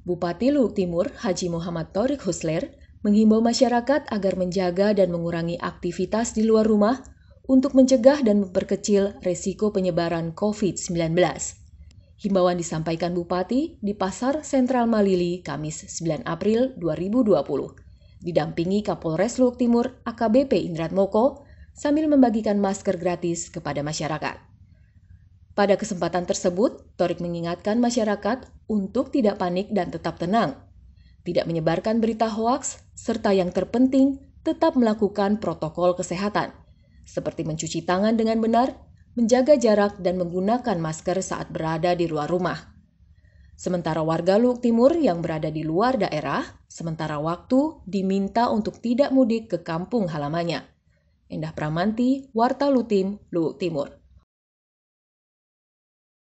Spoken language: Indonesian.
Bupati Luhuk Timur Haji Muhammad Torik Husler menghimbau masyarakat agar menjaga dan mengurangi aktivitas di luar rumah untuk mencegah dan memperkecil resiko penyebaran COVID-19. Himbauan disampaikan Bupati di Pasar Sentral Malili, Kamis 9 April 2020. Didampingi Kapolres Luhuk Timur AKBP Indrat Moko sambil membagikan masker gratis kepada masyarakat. Pada kesempatan tersebut, Torik mengingatkan masyarakat untuk tidak panik dan tetap tenang, tidak menyebarkan berita hoaks, serta yang terpenting, tetap melakukan protokol kesehatan, seperti mencuci tangan dengan benar, menjaga jarak, dan menggunakan masker saat berada di luar rumah. Sementara warga Luwuk Timur yang berada di luar daerah, sementara waktu diminta untuk tidak mudik ke kampung halamannya. Indah Pramanti, Warta Lutim, Luwuk Timur.